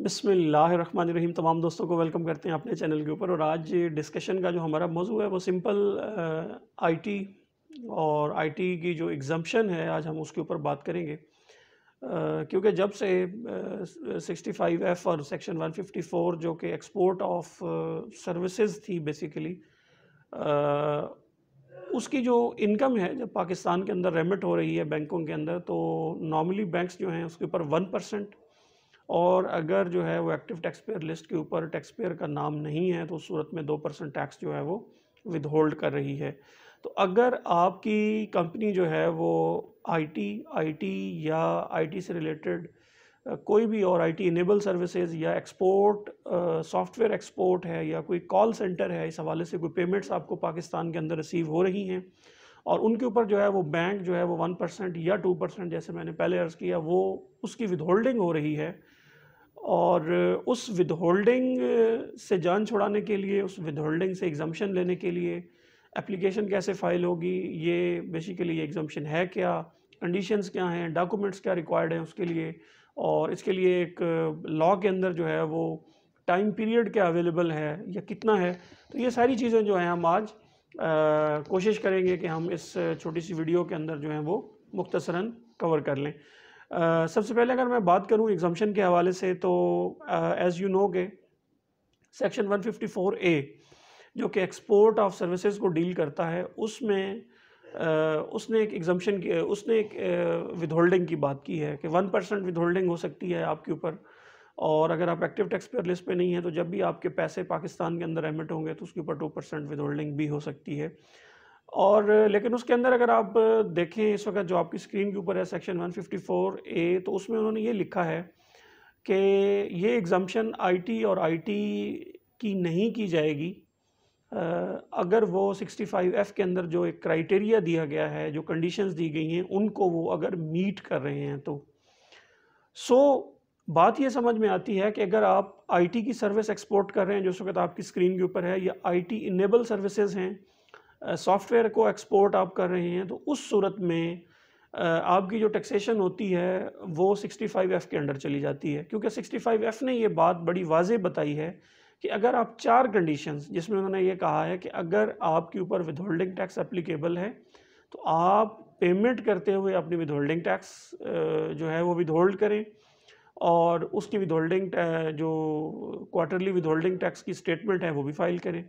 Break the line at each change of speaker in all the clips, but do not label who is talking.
बिसमीम तमाम दोस्तों को वेलकम करते हैं अपने चैनल के ऊपर और आज डिस्कशन का जो हमारा मौजू है वो सिंपल आईटी और आईटी की जो एग्ज़म्पन है आज हम उसके ऊपर बात करेंगे क्योंकि जब से सिक्सटी फाइव एफ़ और सेक्शन वन फिफ्टी फ़ोर जो कि एक्सपोर्ट ऑफ सर्विसेज थी बेसिकली आ, उसकी जो इनकम है जब पाकिस्तान के अंदर रेमिट हो रही है बैंकों के अंदर तो नॉर्मली बैंक्स जो हैं उसके ऊपर वन परसेंट और अगर जो है वो एक्टिव टैक्स पेयर लिस्ट के ऊपर टैक्स पेयर का नाम नहीं है तो सूरत में दो परसेंट टैक्स जो है वो विद होल्ड कर रही है तो अगर आपकी कंपनी जो है वो आईटी आईटी या आईटी से रिलेटेड कोई भी और आईटी इनेबल सर्विसेज या एक्सपोर्ट सॉफ्टवेयर एक्सपोर्ट है या कोई कॉल सेंटर है इस हवाले से कोई पेमेंट्स आपको पाकिस्तान के अंदर रिसीव हो रही हैं और उनके ऊपर जो है वो बैंक जो है वो वन परसेंट या टू परसेंट जैसे मैंने पहले अर्ज़ किया वो उसकी विद होल्डिंग हो रही है और उस विदहोल्डिंग से जान छुड़ाने के लिए उस विदहोल्डिंग से एग्जामेशन लेने के लिए एप्लीकेशन कैसे फ़ाइल होगी ये बेसिकली ये एग्ज़म्पन है क्या कंडीशंस क्या हैं डॉक्यूमेंट्स क्या रिक्वायर्ड हैं उसके लिए और इसके लिए एक लॉ के अंदर जो है वो टाइम पीरियड क्या अवेलेबल है या कितना है तो ये सारी चीज़ें जो हैं हम आज आ, कोशिश करेंगे कि हम इस छोटी सी वीडियो के अंदर जो है वो मुख्तसरा कवर कर लें सबसे पहले अगर मैं बात करूँ एग्जामेशन के हवाले से तो एज़ यू नो के सेक्शन 154 ए जो कि एक्सपोर्ट ऑफ सर्विसेज को डील करता है उसमें आ, उसने एक एग्जामेशन की उसने एक विद होल्डिंग की बात की है कि वन परसेंट विद होल्डिंग हो सकती है आपके ऊपर और अगर आप एक्टिव टैक्स पेयर लिस्ट पे नहीं है तो जब भी आपके पैसे पाकिस्तान के अंदर एमिट होंगे तो उसके ऊपर टू परसेंट विद होल्डिंग भी हो सकती है और लेकिन उसके अंदर अगर आप देखें इस वक्त जो आपकी स्क्रीन के ऊपर है सेक्शन 154 ए तो उसमें उन्होंने ये लिखा है कि ये एग्जामेशन आईटी और आईटी की नहीं की जाएगी अगर वो 65 एफ़ के अंदर जो एक क्राइटेरिया दिया गया है जो कंडीशंस दी गई हैं उनको वो अगर मीट कर रहे हैं तो सो so, बात ये समझ में आती है कि अगर आप आईटी की सर्विस एक्सपोर्ट कर रहे हैं जो उस वक्त आपकी स्क्रीन के ऊपर है या आईटी इनेबल सर्विसेज हैं सॉफ्टवेयर को एक्सपोर्ट आप कर रहे हैं तो उस सूरत में आपकी जो टैक्सेशन होती है वो 65F के अंडर चली जाती है क्योंकि 65F ने ये बात बड़ी वाजे बताई है कि अगर आप चार कंडीशंस जिसमें उन्होंने ये कहा है कि अगर आपके ऊपर विदहोल्डिंग टैक्स एप्लीकेबल है तो आप पेमेंट करते हुए अपनी विदहोल्डिंग टैक्स जो है वो विदहोल्ड करें और उसकी विदहोल्डिंग जो क्वार्टरली विदहोल्डिंग टैक्स की स्टेटमेंट है वो भी फाइल करें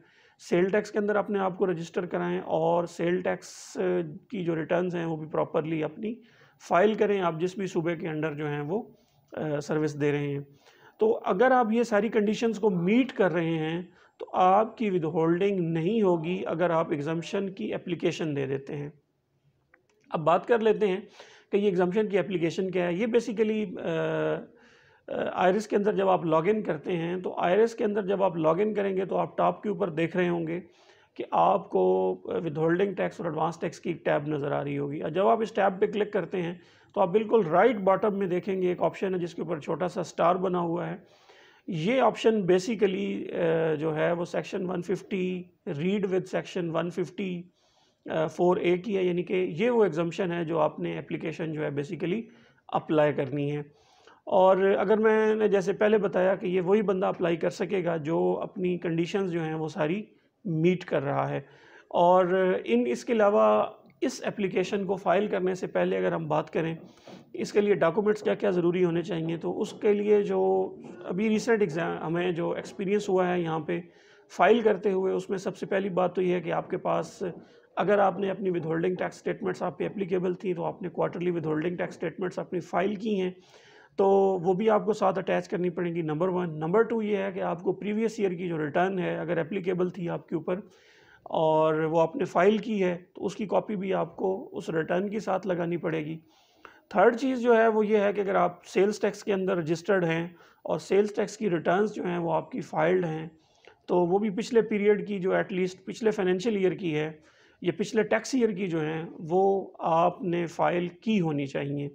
सेल टैक्स के अंदर अपने आप को रजिस्टर कराएं और सेल टैक्स की जो रिटर्न हैं वो भी प्रॉपरली अपनी फाइल करें आप जिस भी सूबे के अंडर जो हैं वो सर्विस दे रहे हैं तो अगर आप ये सारी कंडीशंस को मीट कर रहे हैं तो आपकी विद होल्डिंग नहीं होगी अगर आप एग्जाम्शन की एप्लीकेशन दे देते हैं अब बात कर लेते हैं कि ये एग्जाम्शन की एप्लीकेशन क्या है ये बेसिकली आयरिस के अंदर जब आप लॉगिन करते हैं तो आयरिस के अंदर जब आप लॉगिन करेंगे तो आप टॉप के ऊपर देख रहे होंगे कि आपको विद होल्डिंग टैक्स और एडवांस टैक्स की टैब नज़र आ रही होगी और जब आप इस टैब पे क्लिक करते हैं तो आप बिल्कुल राइट बॉटम में देखेंगे एक ऑप्शन है जिसके ऊपर छोटा सा स्टार बना हुआ है ये ऑप्शन बेसिकली जो है वो section 150 read with section 150 four A की है यानी कि ये वो एग्जम्पन है जो आपने एप्लीकेशन जो है बेसिकली अप्लाई करनी है और अगर मैंने जैसे पहले बताया कि ये वही बंदा अप्लाई कर सकेगा जो अपनी कंडीशंस जो हैं वो सारी मीट कर रहा है और इन इसके अलावा इस एप्लीकेशन को फ़ाइल करने से पहले अगर हम बात करें इसके लिए डॉक्यूमेंट्स क्या क्या ज़रूरी होने चाहिए तो उसके लिए जो अभी रिसेंट एग्ज़ाम हमें जो एक्सपीरियंस हुआ है यहाँ पर फ़ाइल करते हुए उसमें सबसे पहली बात तो ये है कि आपके पास अगर आपने अपनी विद होल्डिंग टैक्स स्टेटमेंट्स आप पे एप्लीकेबल थी तो आपने quarterly withholding tax statements अपनी फ़ाइल की हैं तो वो भी आपको साथ अटैच करनी पड़ेगी नंबर वन नंबर टू ये है कि आपको प्रीवियस ईयर की जो रिटर्न है अगर एप्लीकेबल थी आपके ऊपर और वो आपने फ़ाइल की है तो उसकी कॉपी भी आपको उस रिटर्न के साथ लगानी पड़ेगी थर्ड चीज़ जो है वो ये है कि अगर आप सेल्स टैक्स के अंदर रजिस्टर्ड हैं और सेल्स टैक्स की रिटर्न्स जो हैं वो आपकी फ़ाइल्ड हैं तो वो भी पिछले पीरियड की जो एटलीस्ट पिछले फाइनेंशियल ईयर की है या पिछले टैक्स ईयर की जो हैं वो आपने फ़ाइल की होनी चाहिए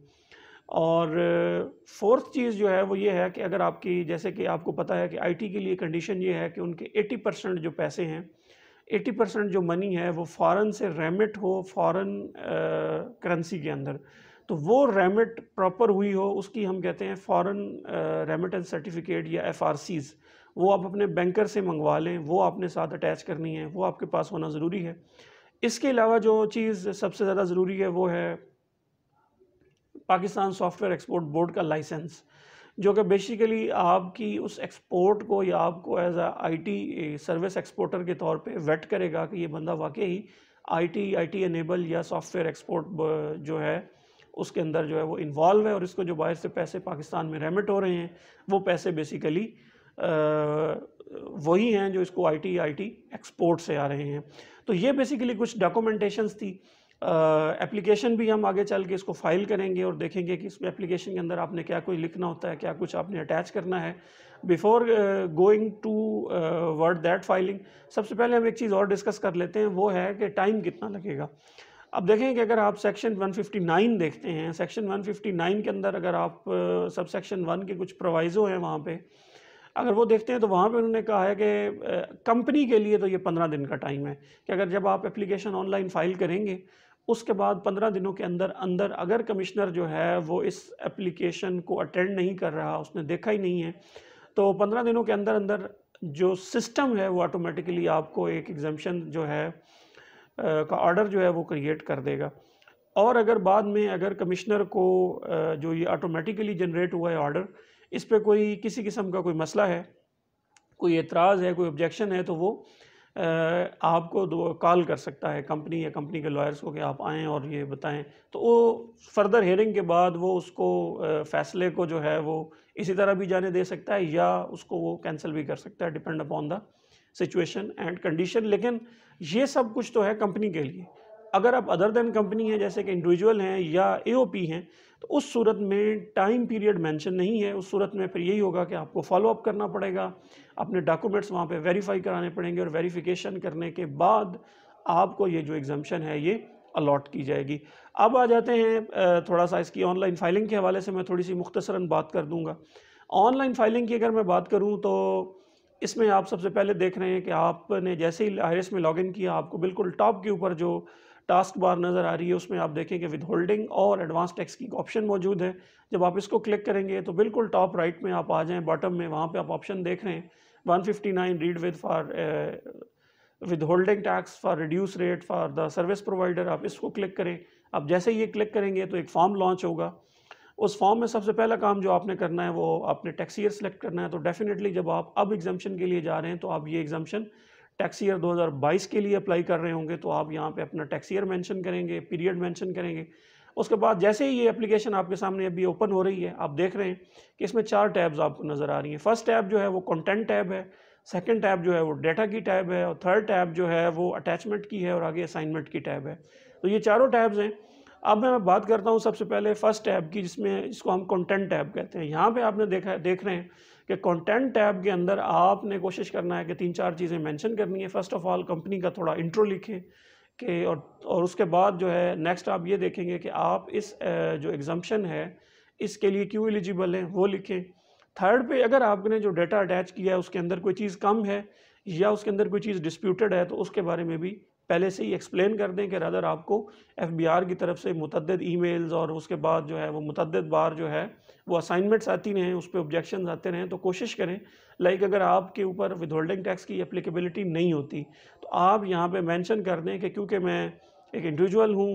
और फोर्थ चीज़ जो है वो ये है कि अगर आपकी जैसे कि आपको पता है कि आईटी के लिए कंडीशन ये है कि उनके 80 परसेंट जो पैसे हैं 80 परसेंट जो मनी है वो फॉरेन से रेमिट हो फॉरेन करेंसी के अंदर तो वो रेमिट प्रॉपर हुई हो उसकी हम कहते हैं फ़ॉरन रेमिटेंस सर्टिफिकेट या एफ वो आप अपने बैंकर से मंगवा लें वो आपने साथ अटैच करनी है वो आपके पास होना ज़रूरी है इसके अलावा जो चीज़ सबसे ज़्यादा ज़रूरी है वो है पाकिस्तान सॉफ्टवेयर एक्सपोर्ट बोर्ड का लाइसेंस जो कि बेसिकली आपकी उस एक्सपोर्ट को या आपको as a IT service exporter के तौर पे वेट करेगा कि ये बंदा वाकई ही आईटी आईटी एनेबल या सॉफ्टवेयर एक्सपोर्ट जो है उसके अंदर जो है वो इन्वॉल्व है और इसको जो बाहर से पैसे पाकिस्तान में रेमिट हो रहे हैं वो पैसे बेसिकली वही हैं जो इसको आई टी एक्सपोर्ट से आ रहे हैं तो ये बेसिकली कुछ डॉक्यूमेंटेशंस थी एप्लीकेशन भी हम आगे चल के इसको फाइल करेंगे और देखेंगे कि इसमें एप्लीकेशन के अंदर आपने क्या कोई लिखना होता है क्या कुछ आपने अटैच करना है before going toward that filing सबसे पहले हम एक चीज़ और डिस्कस कर लेते हैं वो है कि टाइम कितना लगेगा अब देखें कि अगर आप सेक्शन 159 देखते हैं सेक्शन 159 के अंदर अगर आप सब सेक्शन वन के कुछ प्रोवाइज़ो हैं वहाँ पे अगर वो देखते हैं तो वहाँ पे उन्होंने कहा है कि कंपनी के लिए तो ये पंद्रह दिन का टाइम है कि अगर जब आप एप्लीकेशन ऑनलाइन फ़ाइल करेंगे उसके बाद पंद्रह दिनों के अंदर अंदर अगर कमिश्नर जो है वो इस एप्लीकेशन को अटेंड नहीं कर रहा उसने देखा ही नहीं है तो पंद्रह दिनों के अंदर अंदर जो सिस्टम है वो ऑटोमेटिकली आपको एक एग्जामेशन जो है का ऑर्डर जो है वो क्रिएट कर देगा और अगर बाद में अगर कमिश्नर को जो ये ऑटोमेटिकली जनरेट हुआ है ऑर्डर इस पर कोई किसी किस्म का कोई मसला है कोई एतराज़ है कोई ऑब्जेक्शन है तो वो आपको कॉल कर सकता है कंपनी या कंपनी के लॉयर्स को कि आप आएँ और ये बताएं तो वो फर्दर हेयरिंग के बाद वो उसको फैसले को जो है वो इसी तरह भी जाने दे सकता है या उसको वो कैंसिल भी कर सकता है depend upon the situation and condition लेकिन ये सब कुछ तो है कंपनी के लिए अगर आप अदर देन कंपनी हैं जैसे कि इंडिविजुअल हैं या एओपी हैं तो उस सूरत में टाइम पीरियड मेंशन नहीं है उस सूरत में फिर यही होगा कि आपको फॉलोअप करना पड़ेगा अपने डॉक्यूमेंट्स वहाँ पे वेरीफाई कराने पड़ेंगे और वेरीफिकेशन करने के बाद आपको ये जो एग्जामेशन है ये अलाट की जाएगी अब आ जाते हैं थोड़ा सा इसकी ऑनलाइन फाइलिंग के हवाले से मैं थोड़ी सी मुख्तसरा बात कर दूँगा ऑनलाइन फाइलिंग की अगर मैं बात करूँ तो इसमें आप सबसे पहले देख रहे हैं कि आपने जैसे ही आई में लॉगिन किया आपको बिल्कुल टॉप के ऊपर जो टास्क बार नज़र आ रही है उसमें आप देखेंगे विद होल्डिंग और एडवांस टैक्स की ऑप्शन मौजूद है जब आप इसको क्लिक करेंगे तो बिल्कुल टॉप राइट में आप आ जाएँ बॉटम में वहाँ पर आप ऑप्शन देख रहे हैं one fifty nine read with for withholding tax for reduce rate for the service provider आप इसको क्लिक करें आप जैसे ही ये क्लिक करेंगे तो एक फॉर्म लॉन्च होगा उस फॉर्म में सबसे पहला काम जो आपने करना है वो आपने टैक्सीयर सेलेक्ट करना है तो डेफिनेटली जब आप अब एग्जामेशन के लिए जा रहे हैं तो आप ये एग्जामेशन टैक्स ईयर 2022 के लिए अप्लाई कर रहे होंगे तो आप यहाँ पे अपना टैक्स ईयर मेंशन करेंगे पीरियड मेंशन करेंगे उसके बाद जैसे ही ये एप्लीकेशन आपके सामने अभी ओपन हो रही है आप देख रहे हैं कि इसमें चार टैब्स आपको नज़र आ रही हैं फर्स्ट टैब जो है वो कंटेंट टैब है सेकंड टैब जो है वो डेटा की टैब है और थर्ड टैब जो है वो अटैचमेंट की है और आगे असाइनमेंट की टैब है तो ये चारों टैब्स हैं अब मैं बात करता हूँ सबसे पहले फर्स्ट टैब की जिसमें इसको हम कंटेंट टैब कहते हैं यहाँ पे आपने देखा देख रहे हैं कि कंटेंट टैब के अंदर आपने कोशिश करना है कि तीन चार चीज़ें मेंशन करनी है फर्स्ट ऑफ ऑल कंपनी का थोड़ा इंट्रो लिखें कि और और उसके बाद जो है नेक्स्ट आप ये देखेंगे कि आप इस जो एग्ज़म्पन है इसके लिए क्यों एलिजिबल हैं वो लिखें थर्ड पे अगर आपने जो डाटा अटैच किया है उसके अंदर कोई चीज़ कम है या उसके अंदर कोई चीज़ डिस्प्यूटेड है तो उसके बारे में भी पहले से ही एक्सप्लेन कर दें कि रदर आपको एफ बी आर की तरफ से मुतद ई मेल्स और उसके बाद जो है वो मतदद बार जो है वो असाइनमेंट्स आती रहें उस पर ऑब्जेक्शन आते रहें तो कोशिश करें लाइक अगर आपके ऊपर विद होल्डिंग टैक्स की अप्लीकेबिलिटी नहीं होती तो आप यहाँ पर मैंशन कर दें कि क्योंकि मैं एक इंडिविजुअल हूँ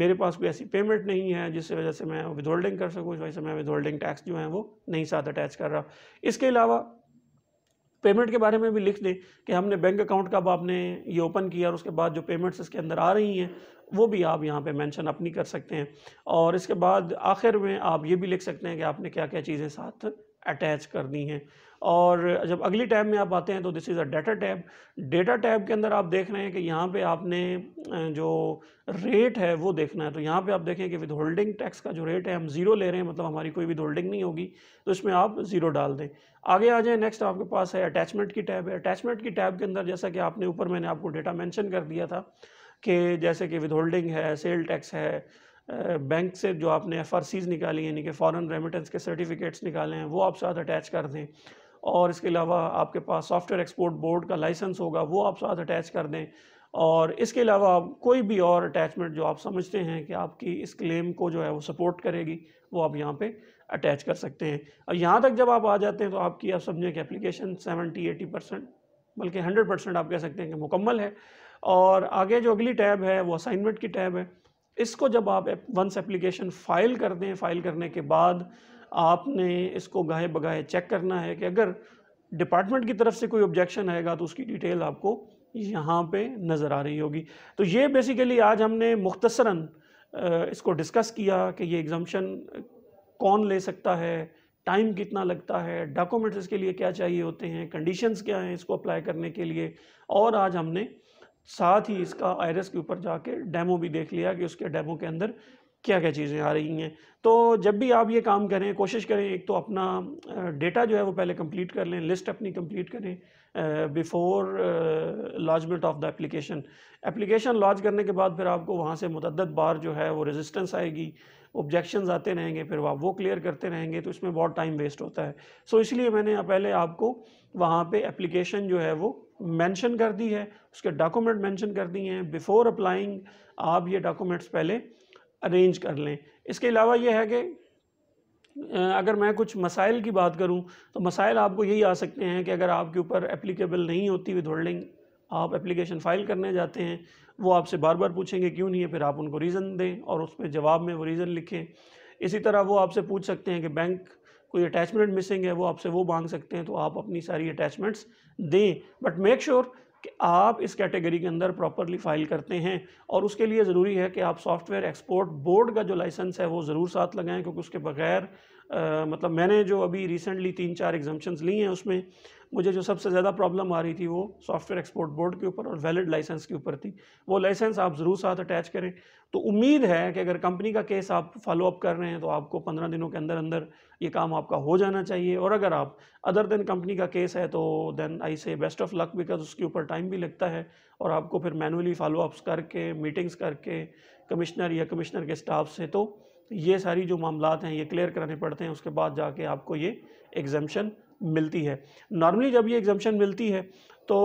मेरे पास कोई ऐसी पेमेंट नहीं है जिस वजह से मैं विद होल्डिंग कर सकूँ इस वजह से मैं विद होल्डिंग टैक्स जो है वो नहीं साथ अटैच कर रहा इसके अलावा पेमेंट के बारे में भी लिख दें कि हमने बैंक अकाउंट का अब आपने ये ओपन किया और उसके बाद जो पेमेंट्स इसके अंदर आ रही हैं वो भी आप यहाँ पे मेंशन अपनी कर सकते हैं और इसके बाद आखिर में आप ये भी लिख सकते हैं कि आपने क्या क्या चीज़ें साथ अटैच कर दी हैं और जब अगली टैब में आप आते हैं तो this is a data tab data tab के अंदर आप देख रहे हैं कि यहाँ पे आपने जो रेट है वो देखना है तो यहाँ पे आप देखें कि विद होल्डिंग टैक्स का जो रेट है हम ज़ीरो ले रहे हैं मतलब हमारी कोई भी होल्डिंग नहीं होगी तो इसमें आप ज़ीरो डाल दें आगे आ जाए नेक्स्ट आपके पास है अटैचमेंट की टैब है अटैचमेंट की टैब के अंदर जैसा कि आपने ऊपर मैंने आपको डेटा मैंशन कर दिया था कि जैसे कि विद होल्डिंग है सेल टैक्स है बैंक से जो आपने एफ निकाली यानी कि फ़ॉरन रेमिटेंस के सर्टिफिकेट्स निकाले हैं वो आप साथ अटैच कर दें और इसके अलावा आपके पास सॉफ्टवेयर एक्सपोर्ट बोर्ड का लाइसेंस होगा वो आप साथ अटैच कर दें और इसके अलावा आप कोई भी और अटैचमेंट जो आप समझते हैं कि आपकी इस क्लेम को जो है वो सपोर्ट करेगी वो आप यहाँ पे अटैच कर सकते हैं और यहाँ तक जब आप आ जाते हैं तो आपकी आप समझें कि एप्लीकेशन सेवेंटी एटी परसेंट बल्कि हंड्रेड परसेंट आप कह सकते हैं कि मुकम्मल है और आगे जो अगली टैब है वो असाइनमेंट की टैब है इसको जब आप वंस एप्लीकेशन फ़ाइल कर दें फ़ाइल करने के बाद आपने इसको गाहे बगाहे चेक करना है कि अगर डिपार्टमेंट की तरफ से कोई ऑब्जेक्शन आएगा तो उसकी डिटेल आपको यहाँ पे नज़र आ रही होगी तो ये बेसिकली आज हमने मुख्तसरा इसको डिस्कस किया कि ये एग्जामेशन कौन ले सकता है टाइम कितना लगता है डॉक्यूमेंट्स इसके लिए क्या चाहिए होते हैं कंडीशंस क्या हैं इसको अप्लाई करने के लिए और आज हमने साथ ही इसका आयरस के ऊपर जाके डेमो भी देख लिया कि उसके डेमो के अंदर क्या क्या चीज़ें आ रही हैं तो जब भी आप ये काम करें कोशिश करें एक तो अपना डेटा जो है वो पहले कंप्लीट कर लें लिस्ट अपनी कंप्लीट करें before lodgement of the application application launch करने के बाद फिर आपको वहाँ से मतदद बार जो है वो रेजिस्टेंस आएगी ऑब्जेक्शंस आते रहेंगे फिर आप वो क्लियर करते रहेंगे तो इसमें बहुत टाइम वेस्ट होता है सो so, इसलिए मैंने पहले आपको वहाँ पे एप्लीकेशन जो है वो मेंशन कर दी है उसके डॉक्यूमेंट मेंशन कर दिए हैं बिफ़ोर अप्लाइंग आप ये डॉक्यूमेंट्स पहले अरेंज कर लें इसके अलावा ये है कि अगर मैं कुछ मसाइल की बात करूं तो मसाइल आपको यही आ सकते हैं कि अगर आपके ऊपर एप्लीकेबल नहीं होती विद होल्डिंग आप एप्लीकेशन फ़ाइल करने जाते हैं वो आपसे बार बार पूछेंगे क्यों नहीं है फिर आप उनको रीज़न दें और उस पर जवाब में वो रीज़न लिखें इसी तरह वो आपसे पूछ सकते हैं कि बैंक कोई अटैचमेंट मिसिंग है वो आपसे वो मांग सकते हैं तो आप अपनी सारी अटैचमेंट्स दें बट मेक श्योर कि आप इस कैटेगरी के अंदर प्रॉपरली फाइल करते हैं और उसके लिए ज़रूरी है कि आप सॉफ्टवेयर एक्सपोर्ट बोर्ड का जो लाइसेंस है वो ज़रूर साथ लगाएं क्योंकि उसके बगैर मतलब मैंने जो अभी रिसेंटली तीन चार एग्जाम्शंस ली हैं उसमें मुझे जो सबसे ज़्यादा प्रॉब्लम आ रही थी वो सॉफ्टवेयर एक्सपोर्ट बोर्ड के ऊपर और वैलिड लाइसेंस के ऊपर थी वो लाइसेंस आप ज़रूर साथ अटैच करें तो उम्मीद है कि अगर कंपनी का केस आप फॉलो अप कर रहे हैं तो आपको पंद्रह दिनों के अंदर अंदर ये काम आपका हो जाना चाहिए और अगर आप अदर देन कंपनी का केस है तो देन आई से बेस्ट ऑफ लक बिकॉज उसके ऊपर टाइम भी लगता है और आपको फिर मैनुअली फॉलो अप्स करके मीटिंग्स करके कमिश्नर या कमिश्नर के स्टाफ से तो तो ये सारी जो मामला हैं ये क्लियर कराने पड़ते हैं उसके बाद जाके आपको ये एग्जामेशन मिलती है नॉर्मली जब ये एग्जामेशन मिलती है तो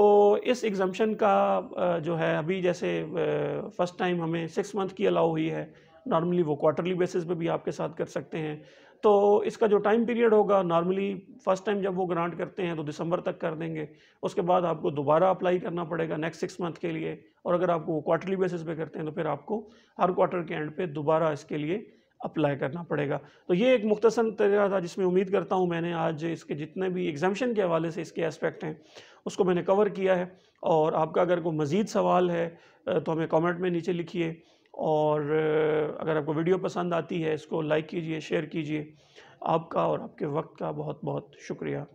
इस एग्जामेशन का जो है अभी जैसे फ़र्स्ट टाइम हमें सिक्स मंथ की अलाउ हुई है नॉर्मली वो क्वार्टरली बेसिस पे भी आपके साथ कर सकते हैं तो इसका जो टाइम पीरियड होगा नॉर्मली फ़र्स्ट टाइम जब वो ग्रांट करते हैं तो दिसंबर तक कर देंगे उसके बाद आपको दोबारा अप्लाई करना पड़ेगा नेक्स्ट सिक्स मंथ के लिए और अगर आपको वो क्वार्टरली बेसिस पे करते हैं तो फिर आपको हर क्वार्टर के एंड पे दोबारा इसके लिए अप्लाई करना पड़ेगा तो ये एक मुख्तसर तरीका था जिसमें उम्मीद करता हूँ मैंने आज इसके जितने भी एग्जामेशन के हवाले से इसके एस्पेक्ट हैं उसको मैंने कवर किया है और आपका अगर कोई मज़ीद सवाल है तो हमें कमेंट में नीचे लिखिए और अगर आपको वीडियो पसंद आती है इसको लाइक कीजिए शेयर कीजिए आपका और आपके वक्त का बहुत बहुत शुक्रिया